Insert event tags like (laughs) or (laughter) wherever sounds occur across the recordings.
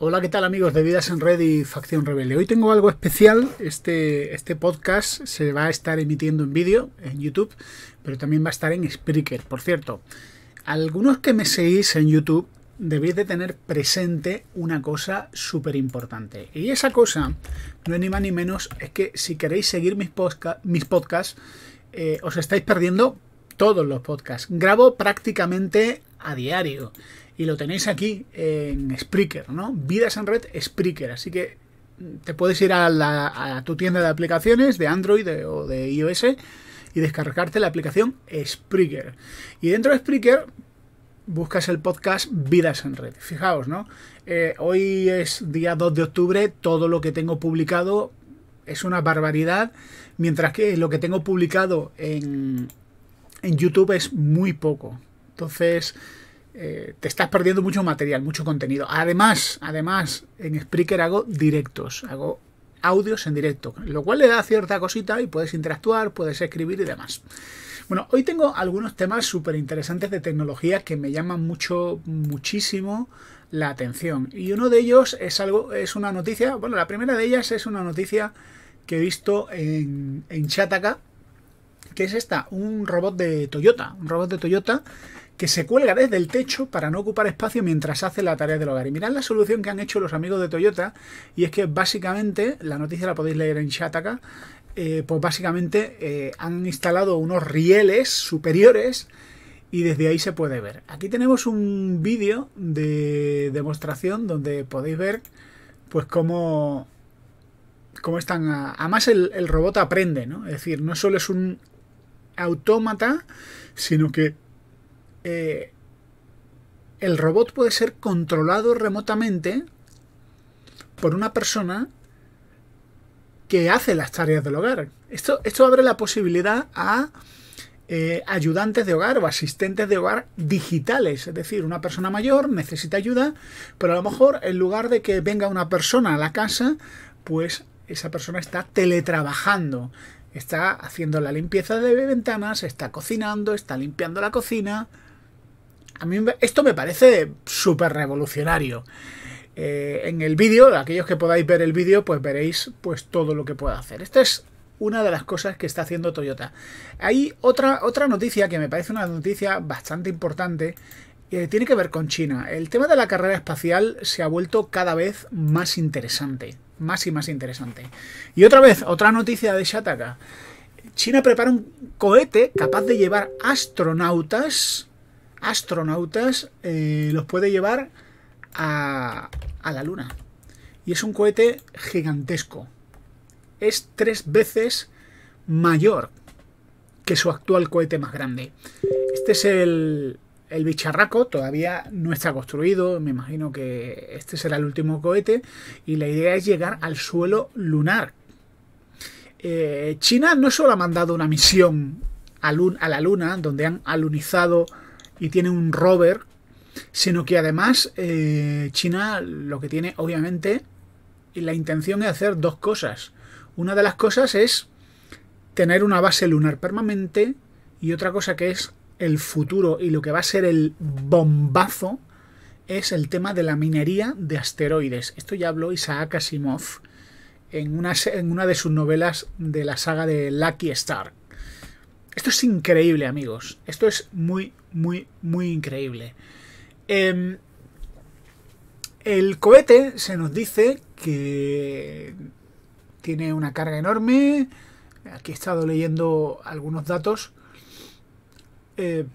Hola, ¿qué tal amigos de Vidas en Red y Facción Rebelde? Hoy tengo algo especial. Este, este podcast se va a estar emitiendo en vídeo en YouTube, pero también va a estar en Spreaker. Por cierto, algunos que me seguís en YouTube debéis de tener presente una cosa súper importante. Y esa cosa, no es ni más ni menos, es que si queréis seguir mis, mis podcasts, eh, os estáis perdiendo todos los podcasts. Grabo prácticamente a diario y lo tenéis aquí en Spreaker, ¿no? Vidas en red Spreaker, así que te puedes ir a, tu tienda de aplicaciones de Android o de iOS y descargarte la aplicación Spreaker. Y dentro de Spreaker buscas el podcast Vidas en Red. Fijaos, ¿no? Eh, hoy es día 2 de octubre, todo lo que tengo publicado es una barbaridad, mientras que lo que tengo publicado en, en YouTube es muy poco. Entonces, eh, te estás perdiendo mucho material, mucho contenido. Además, además, en Spreaker hago directos, hago audios en directo, lo cual le da cierta cosita y puedes interactuar, puedes escribir y demás. Bueno, hoy tengo algunos temas súper interesantes de tecnología que me llaman mucho, muchísimo la atención. Y uno de ellos es algo, es una noticia, bueno, la primera de ellas es una noticia que he visto en, en Chataka, que es esta, un robot de Toyota, un robot de Toyota que se cuelga desde el techo para no ocupar espacio mientras hace la tarea del hogar. Y mirad la solución que han hecho los amigos de Toyota, y es que básicamente, la noticia la podéis leer en chat eh, pues básicamente eh, han instalado unos rieles superiores y desde ahí se puede ver. Aquí tenemos un vídeo de demostración donde podéis ver pues cómo, cómo están... además el, el robot aprende, ¿no? Es decir, no solo es un autómata, sino que eh, el robot puede ser controlado remotamente por una persona que hace las tareas del hogar. Esto, abre la posibilidad a eh, ayudantes de hogar o asistentes de hogar digitales. Es decir, una persona mayor necesita ayuda, pero a lo mejor en lugar de que venga una persona a la casa, pues esa persona está teletrabajando. Está haciendo la limpieza de ventanas, está cocinando, está limpiando la cocina, a mí esto me parece súper revolucionario. Eh, en el vídeo, aquellos que podáis ver el vídeo, pues veréis pues, todo lo que pueda hacer. Esta es una de las cosas que está haciendo Toyota. Hay otra, otra noticia que me parece una noticia bastante importante tiene que ver con China. El tema de la carrera espacial se ha vuelto cada vez más interesante, más y más interesante. Y otra vez, otra noticia de Shataka. China prepara un cohete capaz de llevar astronautas astronautas eh, los puede llevar a, la Luna. Y es un cohete gigantesco. Es tres veces mayor que su actual cohete más grande. Este es el, bicharraco todavía no está construido, me imagino que este será el último cohete y la idea es llegar al suelo lunar. Eh, China no solo ha mandado una misión a la Luna, donde han alunizado y tiene un rover, sino que además eh, China lo que tiene, obviamente, la intención es hacer dos cosas. Una de las cosas es tener una base lunar permanente y otra cosa que es el futuro y lo que va a ser el bombazo es el tema de la minería de asteroides. Esto ya habló Isaac Asimov en una, en una de sus novelas de la saga de Lucky Star. Esto es increíble, amigos. Esto es muy, muy, muy increíble. Em, el cohete se nos dice que tiene una carga enorme. Aquí he estado leyendo algunos datos. Eh,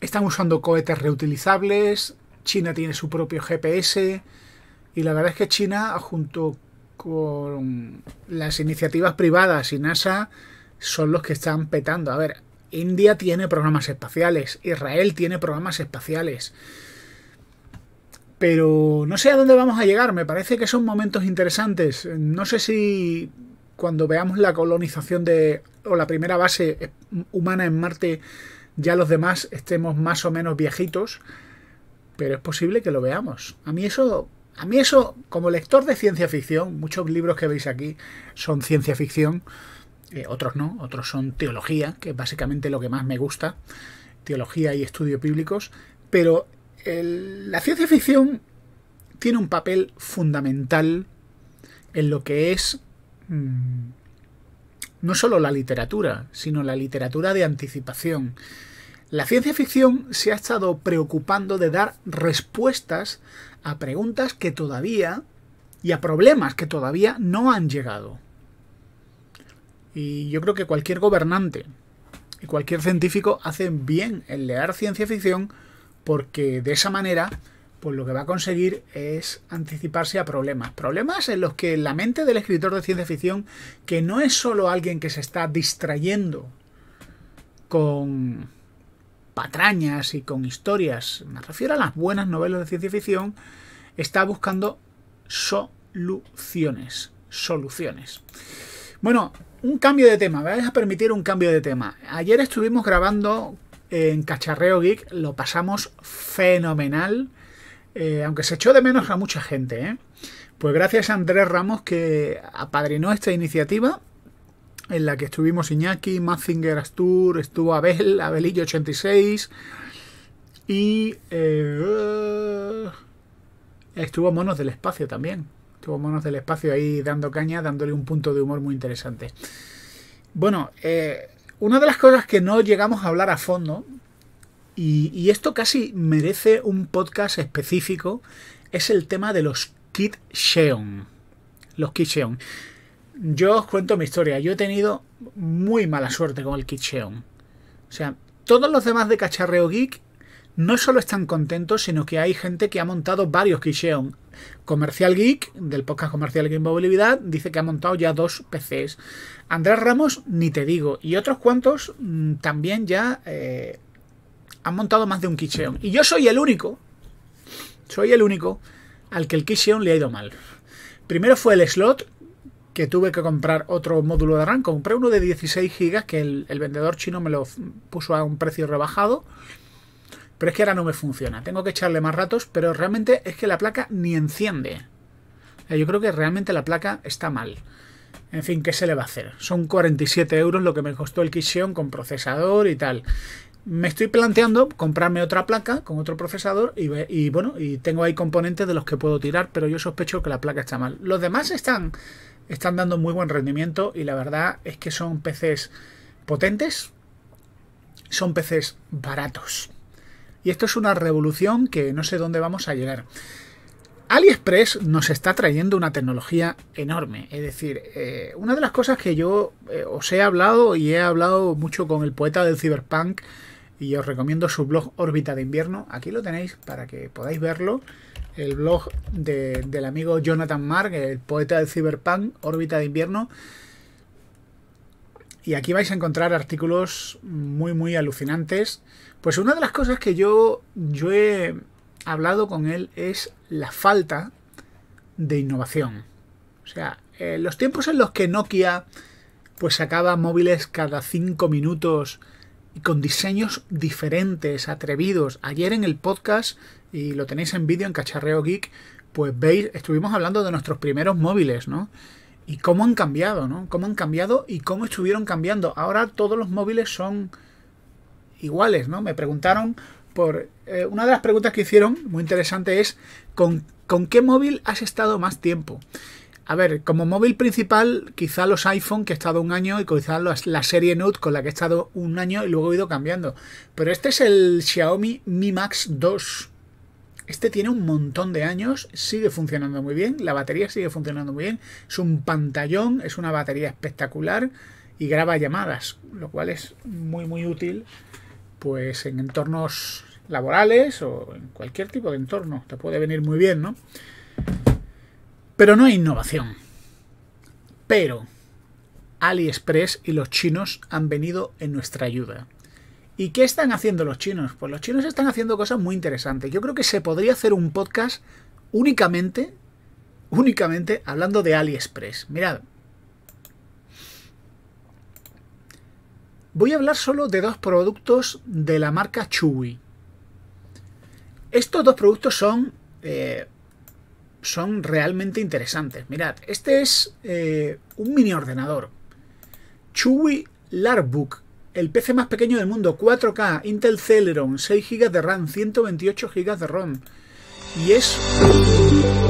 están usando cohetes reutilizables. China tiene su propio GPS. Y la verdad es que China, junto con las iniciativas privadas y NASA, son los que están petando. A ver, India tiene programas espaciales, Israel tiene programas espaciales. Pero no sé a dónde vamos a llegar, me parece que son momentos interesantes. No sé si cuando veamos la colonización de o la primera base humana en Marte, ya los demás estemos más o menos viejitos, pero es posible que lo veamos. A mí eso, a mí eso como lector de ciencia ficción, muchos libros que veis aquí son ciencia ficción. Eh, otros no, otros son teología, que es básicamente lo que más me gusta, teología y estudios bíblicos, pero la ciencia ficción tiene un papel fundamental en lo que es mm, no solo la literatura, sino la literatura de anticipación. La ciencia ficción se ha estado preocupando de dar respuestas a preguntas que todavía y a problemas que todavía no han llegado. Y yo creo que cualquier gobernante y cualquier científico hacen bien en leer ciencia ficción porque de esa manera pues lo que va a conseguir es anticiparse a problemas. Problemas en los que la mente del escritor de ciencia ficción, que no es solo alguien que se está distrayendo con patrañas y con historias, me refiero a las buenas novelas de ciencia ficción, está buscando soluciones. Soluciones. Bueno, un cambio de tema, me vais a permitir un cambio de tema. Ayer estuvimos grabando en Cacharreo Geek, lo pasamos fenomenal, eh, aunque se echó de menos a mucha gente. ¿eh? Pues gracias a Andrés Ramos que apadrinó esta iniciativa en la que estuvimos Iñaki, Mazinger Astur, estuvo Abel, Abelillo86 y eh, estuvo Monos del Espacio también. Monos del Espacio ahí dando caña, dándole un punto de humor muy interesante. Bueno, eh, una de las cosas que no llegamos a hablar a fondo, y, esto casi merece un podcast específico, es el tema de los Kit Los Kit Yo os cuento mi historia. Yo he tenido muy mala suerte con el Kit O sea, todos los demás de Cacharreo Geek no solo están contentos, sino que hay gente que ha montado varios Kisheon. Comercial Geek, del podcast Comercial Geek Movilidad, dice que ha montado ya dos PCs. Andrés Ramos, ni te digo. Y otros cuantos mm, también ya eh, han montado más de un Kisheon. Y yo soy el único, soy el único al que el Kisheon le ha ido mal. Primero fue el slot, que tuve que comprar otro módulo de RAM. Compré uno de 16 GB, que el vendedor chino me lo puso a un precio rebajado. Pero es que ahora no me funciona. Tengo que echarle más ratos, pero realmente es que la placa ni enciende. Eh, yo creo que realmente la placa está mal. En fin, ¿qué se le va a hacer? Son 47 euros lo que me costó el Kishion con procesador y tal. Me estoy planteando comprarme otra placa con otro procesador y, bueno, y tengo ahí componentes de los que puedo tirar, pero yo sospecho que la placa está mal. Los demás están, están dando muy buen rendimiento y la verdad es que son PCs potentes, son PCs baratos. Y esto es una revolución que no sé dónde vamos a llegar. AliExpress nos está trayendo una tecnología enorme. Es decir, eh, una de las cosas que yo eh, os he hablado y he hablado mucho con el poeta del cyberpunk y os recomiendo su blog Órbita de Invierno. Aquí lo tenéis para que podáis verlo. El blog del amigo Jonathan Mark, el poeta del cyberpunk, Órbita de Invierno. Y aquí vais a encontrar artículos muy, muy alucinantes. Pues una de las cosas que yo, yo he hablado con él es la falta de innovación. O sea, eh, los tiempos en los que Nokia pues sacaba móviles cada cinco minutos y con diseños diferentes, atrevidos. Ayer en el podcast, y lo tenéis en vídeo en Cacharreo Geek, pues veis, estuvimos hablando de nuestros primeros móviles, ¿no? y cómo han cambiado, ¿no? Cómo han cambiado y cómo estuvieron cambiando. Ahora todos los móviles son iguales, ¿no? Me preguntaron por... Eh, una de las preguntas que hicieron, muy interesante, es ¿con, qué móvil has estado más tiempo? A ver, como móvil principal, quizá los iPhone, que he estado un año, y quizá la serie Note, con la que he estado un año y luego he ido cambiando. Pero este es el Xiaomi Mi Max 2 este tiene un montón de años, sigue funcionando muy bien, la batería sigue funcionando muy bien, es un pantallón, es una batería espectacular y graba llamadas, lo cual es muy muy útil pues en entornos laborales o en cualquier tipo de entorno, te puede venir muy bien, ¿no? Pero no hay innovación. Pero AliExpress y los chinos han venido en nuestra ayuda. ¿Y qué están haciendo los chinos? Pues los chinos están haciendo cosas muy interesantes. Yo creo que se podría hacer un podcast únicamente, únicamente hablando de AliExpress. Mirad. Voy a hablar solo de dos productos de la marca Chewy. Estos dos productos son, eh, son realmente interesantes. Mirad, este es eh, un mini ordenador. Chewy Larbook el PC más pequeño del mundo, 4K, Intel Celeron, 6 GB de RAM, 128 GB de ROM. Y es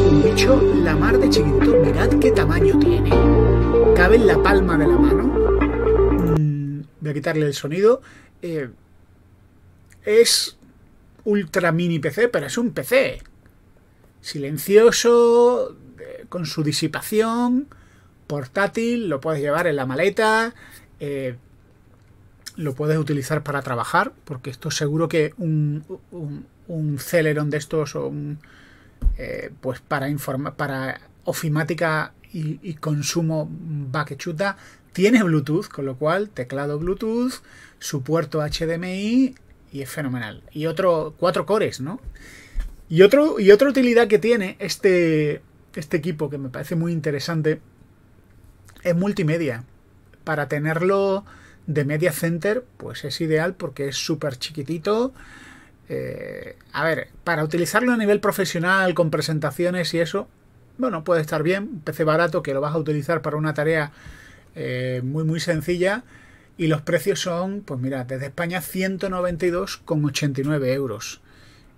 un bicho la mar de chiquitito. Mirad qué tamaño tiene. Cabe en la palma de la mano. Mm, voy a quitarle el sonido. Eh, es ultra mini PC, pero es un PC. Silencioso, eh, con su disipación, portátil, lo puedes llevar en la maleta. Eh, lo puedes utilizar para trabajar, porque esto seguro que un, un, Celeron de estos o eh, pues para para ofimática y, va que chuta. tiene Bluetooth, con lo cual teclado Bluetooth, su puerto HDMI y es fenomenal. Y otro cuatro cores, ¿no? Y otro y otra utilidad que tiene este este equipo que me parece muy interesante es multimedia para tenerlo de Media Center, pues es ideal porque es súper chiquitito. Eh, a ver, para utilizarlo a nivel profesional, con presentaciones y eso, bueno, puede estar bien. Un PC barato que lo vas a utilizar para una tarea eh, muy, muy sencilla. Y los precios son, pues mira, desde España 192,89 euros.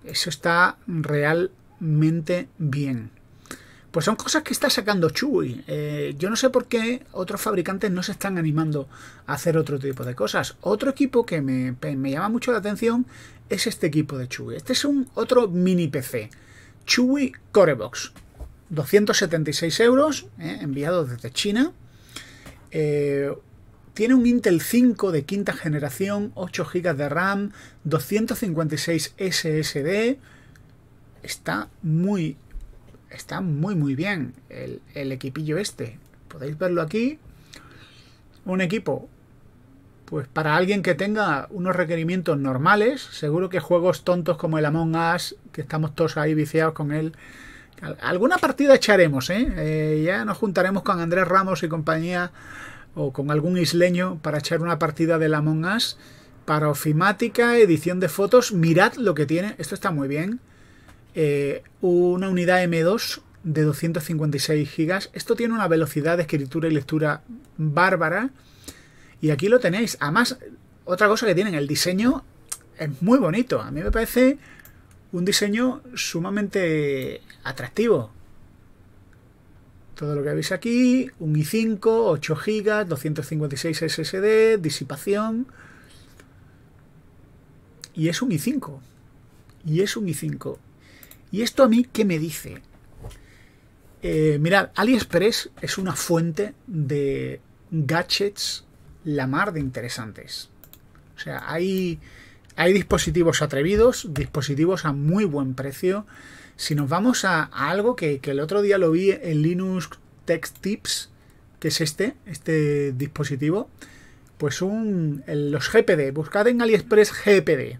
Eso está realmente bien. Pues son cosas que está sacando Chui. Eh, yo no sé por qué otros fabricantes no se están animando a hacer otro tipo de cosas. Otro equipo que me, llama mucho la atención es este equipo de Chui. Este es un otro mini PC. Chui Corebox. 276 euros, eh, Enviado desde China. Eh, tiene un Intel 5 de quinta generación, 8 GB de RAM, 256 SSD. Está muy está muy muy bien el, equipillo este. Podéis verlo aquí. Un equipo pues para alguien que tenga unos requerimientos normales, seguro que juegos tontos como el Among Us, que estamos todos ahí viciados con él. Alguna partida echaremos, ¿eh? ¿eh? ya nos juntaremos con Andrés Ramos y compañía o con algún isleño para echar una partida del Among Us. Para ofimática, edición de fotos, mirad lo que tiene. Esto está muy bien. Eh, una unidad M2 de 256 gigas. Esto tiene una velocidad de escritura y lectura bárbara. Y aquí lo tenéis. Además, otra cosa que tienen, el diseño es muy bonito. A mí me parece un diseño sumamente atractivo. Todo lo que veis aquí, un i5, 8 GB, 256 SSD, disipación. Y es un i5. Y es un i5. ¿Y esto a mí qué me dice? Eh, mirad, AliExpress es una fuente de gadgets la mar de interesantes. O sea, hay, hay dispositivos atrevidos, dispositivos a muy buen precio. Si nos vamos a, algo que, el otro día lo vi en Linux Tech Tips, que es este, este dispositivo, pues un, los GPD, buscad en AliExpress GPD,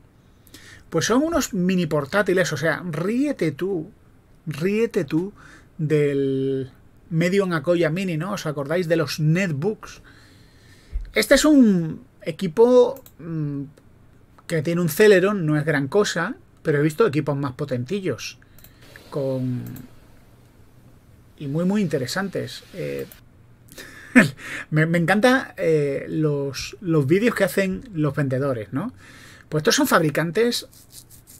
pues son unos mini portátiles, o sea, ríete tú, ríete tú del Medium Akoya Mini, ¿no? ¿Os acordáis de los netbooks? Este es un equipo mm, que tiene un Celeron, no es gran cosa, pero he visto equipos más potentillos con y muy muy interesantes. Eh, (laughs) me, encantan eh, los, los vídeos que hacen los vendedores, ¿no? Pues estos son fabricantes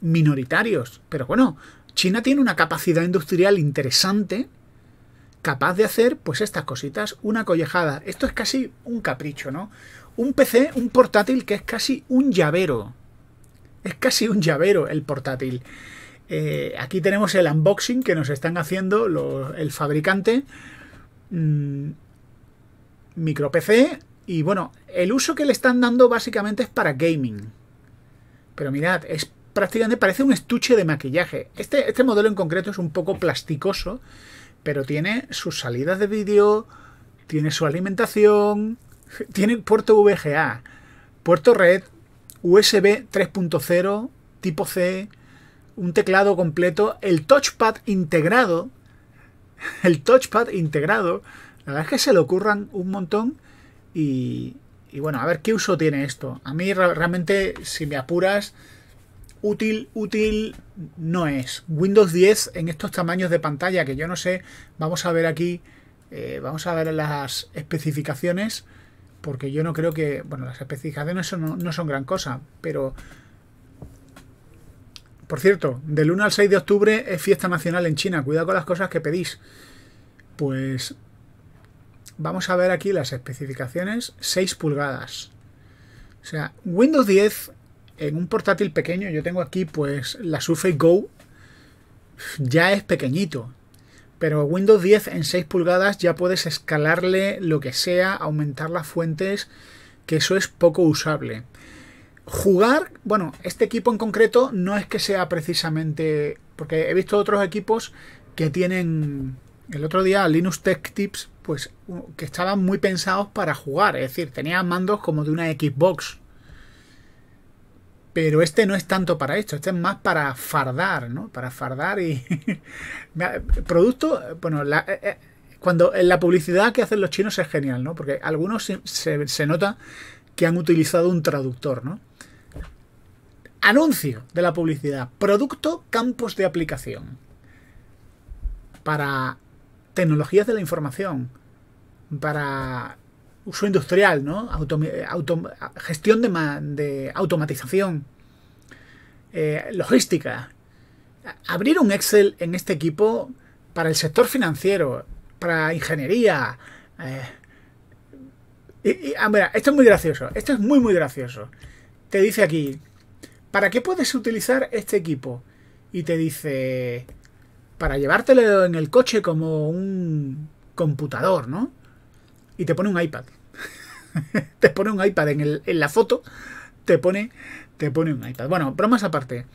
minoritarios, pero bueno, China tiene una capacidad industrial interesante capaz de hacer pues estas cositas, una collejada. Esto es casi un capricho, ¿no? Un PC, un portátil que es casi un llavero. Es casi un llavero el portátil. Eh, aquí tenemos el unboxing que nos están haciendo el fabricante. Mm, micro PC. Y bueno, el uso que le están dando básicamente es para gaming. Pero mirad, es prácticamente parece un estuche de maquillaje. Este, este modelo en concreto es un poco plasticoso, pero tiene sus salidas de vídeo, tiene su alimentación, (laughs) tiene puerto VGA, puerto red, USB 3.0, tipo C, un teclado completo, el touchpad integrado, (laughs) el touchpad integrado, la verdad es que se le ocurran un montón y, y bueno, a ver qué uso tiene esto. A mí realmente, si me apuras, útil, útil no es. Windows 10 en estos tamaños de pantalla, que yo no sé, vamos a ver aquí, eh, vamos a ver las especificaciones, porque yo no creo que, bueno, las especificaciones no, no son gran cosa, pero... Por cierto, del 1 al 6 de octubre es fiesta nacional en China, cuidado con las cosas que pedís. Pues Vamos a ver aquí las especificaciones. 6 pulgadas. O sea, Windows 10 en un portátil pequeño, yo tengo aquí pues la Surface Go, ya es pequeñito. Pero Windows 10 en 6 pulgadas ya puedes escalarle lo que sea, aumentar las fuentes, que eso es poco usable. Jugar, bueno, este equipo en concreto no es que sea precisamente, porque he visto otros equipos que tienen el otro día Linux Tech Tips, pues que estaban muy pensados para jugar, es decir, tenían mandos como de una Xbox. Pero este no es tanto para esto, este es más para fardar, ¿no? Para fardar y... (laughs) Producto, bueno, la, eh, eh, cuando eh, la publicidad que hacen los chinos es genial, ¿no? Porque algunos se nota que han utilizado un traductor, ¿no? Anuncio de la publicidad. Producto campos de aplicación. Para tecnologías de la información para uso industrial, ¿no? gestión de, automatización, eh, logística. Abrir un Excel en este equipo para el sector financiero, para ingeniería. Eh, ah, esto es muy gracioso. Esto es muy, muy gracioso. Te dice aquí, ¿para qué puedes utilizar este equipo? Y te dice, para llevártelo en el coche como un computador, ¿no? Y te pone un iPad. (laughs) te pone un iPad en, la foto, te pone, te pone un iPad. Bueno, bromas aparte.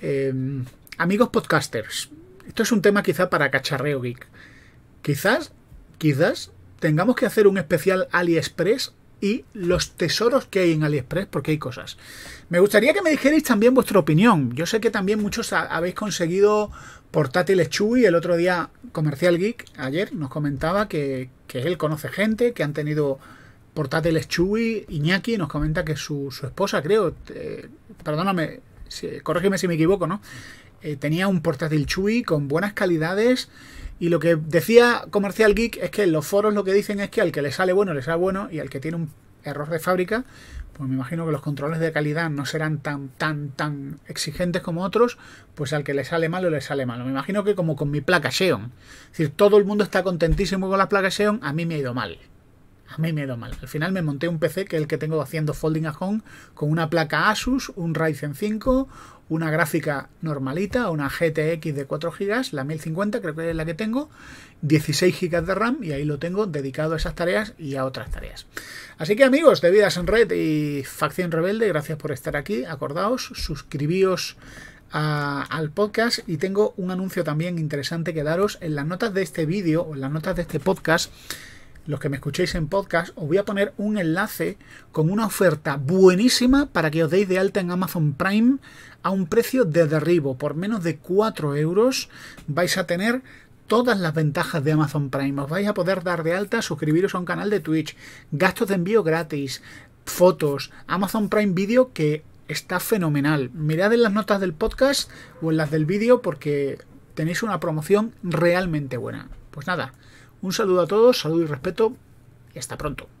Em, amigos podcasters, esto es un tema quizá para cacharreo geek. Quizás, quizás tengamos que hacer un especial AliExpress y los tesoros que hay en AliExpress, porque hay cosas. Me gustaría que me dijerais también vuestra opinión. Yo sé que también muchos habéis conseguido Portátiles Chuy, el otro día Comercial Geek, ayer nos comentaba que, él conoce gente que han tenido portátiles Chuy. Iñaki nos comenta que su, su esposa, creo, perdóname, si, corrígeme si me equivoco, ¿no? Eh, tenía un portátil Chuy con buenas calidades. Y lo que decía Comercial Geek es que en los foros lo que dicen es que al que le sale bueno, le sale bueno, y al que tiene un error de fábrica, pues me imagino que los controles de calidad no serán tan, tan, tan exigentes como otros, pues al que le sale malo, le sale malo. Me imagino que como con mi placa Xeon. Es decir, todo el mundo está contentísimo con la placa Xeon, a mí me ha ido mal a mí me ha ido mal. Al final me monté un PC que es el que tengo haciendo folding a home con una placa Asus, un Ryzen 5, una gráfica normalita, una GTX de 4 GB, la 1050 creo que es la que tengo, 16 GB de RAM y ahí lo tengo dedicado a esas tareas y a otras tareas. Así que amigos de Vidas en Red y Facción Rebelde, gracias por estar aquí. Acordaos, suscribíos al podcast y tengo un anuncio también interesante que daros en las notas de este vídeo o en las notas de este podcast los que me escuchéis en podcast, os voy a poner un enlace con una oferta buenísima para que os deis de alta en Amazon Prime a un precio de derribo. Por menos de 4 euros vais a tener todas las ventajas de Amazon Prime. Os vais a poder dar de alta, suscribiros a un canal de Twitch, gastos de envío gratis, fotos, Amazon Prime Video que está fenomenal. Mirad en las notas del podcast o en las del vídeo porque tenéis una promoción realmente buena. Pues nada. Un saludo a todos, saludo y respeto y hasta pronto.